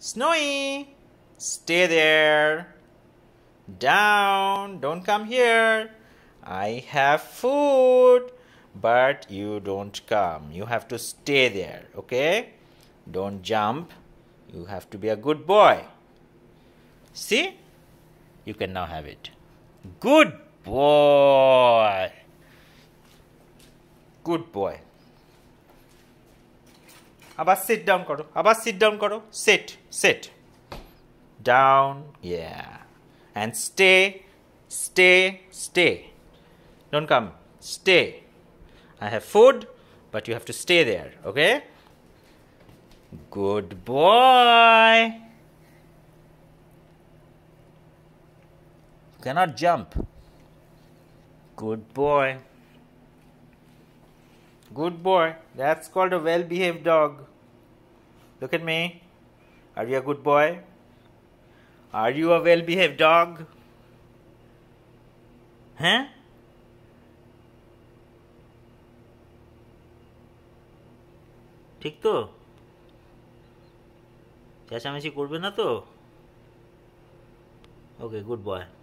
Snowy, stay there. Down, don't come here. I have food, but you don't come. You have to stay there, okay? Don't jump. You have to be a good boy. See? You can now have it. Good boy. Good boy. আবার set down করো আবার sit down করো set set down yeah and stay stay stay don't come stay I have food but you have to stay there okay good boy cannot jump. Good boy. Good boy. That's called a well behaved dog. Look at me. Are you a good boy? Are you a well behaved dog? Huh? ঠিক তো চেঁচামেচি করবে না তো ওকে good বয়